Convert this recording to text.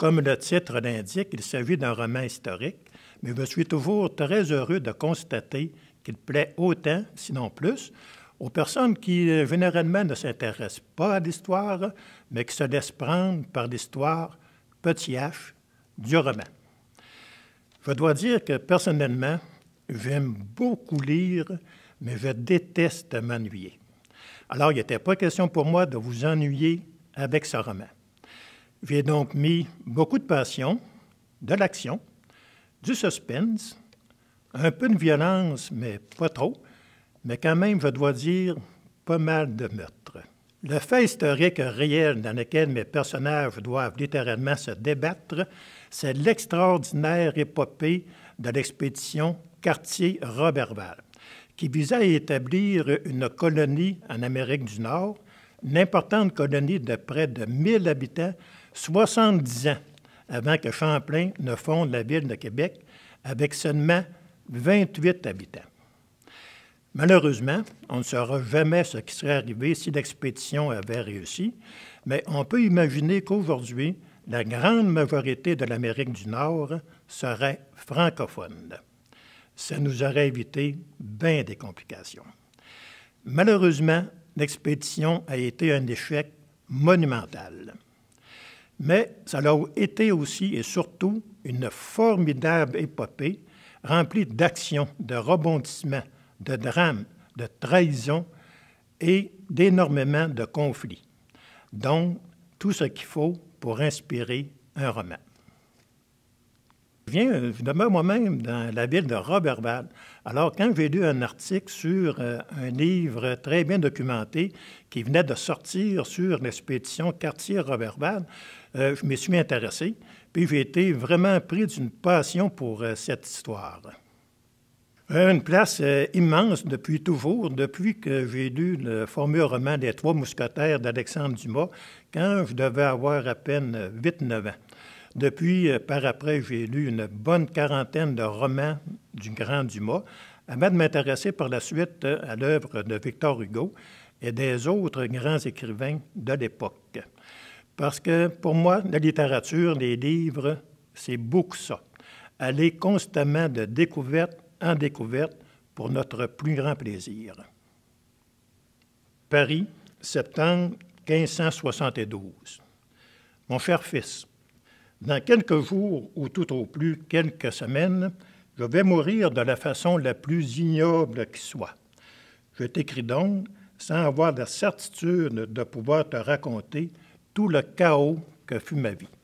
Comme le titre l'indique, il s'agit d'un roman historique, mais je suis toujours très heureux de constater qu'il plaît autant, sinon plus, aux personnes qui euh, généralement ne s'intéressent pas à l'histoire, mais qui se laissent prendre par l'histoire petit h du roman. Je dois dire que personnellement, j'aime beaucoup lire, mais je déteste m'ennuyer. Alors, il n'était pas question pour moi de vous ennuyer avec ce roman. J'ai donc mis beaucoup de passion, de l'action, du suspense, un peu de violence, mais pas trop, mais quand même, je dois dire, pas mal de meurtres. Le fait historique réel dans lequel mes personnages doivent littéralement se débattre, c'est l'extraordinaire épopée de l'expédition Cartier-Roberval, qui visait à établir une colonie en Amérique du Nord, une importante colonie de près de 1000 habitants 70 ans avant que Champlain ne fonde la ville de Québec avec seulement 28 habitants. Malheureusement, on ne saura jamais ce qui serait arrivé si l'expédition avait réussi, mais on peut imaginer qu'aujourd'hui, la grande majorité de l'Amérique du Nord serait francophone. Ça nous aurait évité bien des complications. Malheureusement, l'expédition a été un échec monumental mais ça a été aussi et surtout une formidable épopée remplie d'actions, de rebondissements, de drames, de trahisons et d'énormément de conflits. Donc, tout ce qu'il faut pour inspirer un roman. Je viens, je moi-même dans la ville de Roberval. Alors, quand j'ai lu un article sur euh, un livre très bien documenté qui venait de sortir sur l'expédition quartier robert bad euh, je m'y suis intéressé, puis j'ai été vraiment pris d'une passion pour euh, cette histoire. Une place immense depuis toujours, depuis que j'ai lu le formule-roman roman des Trois Mousquetaires d'Alexandre Dumas, quand je devais avoir à peine 8-9 ans. Depuis, euh, par après, j'ai lu une bonne quarantaine de romans du Grand Dumas, avant de m'intéresser par la suite euh, à l'œuvre de Victor Hugo et des autres grands écrivains de l'époque. Parce que pour moi, la littérature, les livres, c'est beaucoup ça. Aller constamment de découverte en découverte pour notre plus grand plaisir. Paris, septembre 1572. Mon cher fils, dans quelques jours, ou tout au plus quelques semaines, je vais mourir de la façon la plus ignoble qui soit. Je t'écris donc, sans avoir la certitude de pouvoir te raconter tout le chaos que fut ma vie.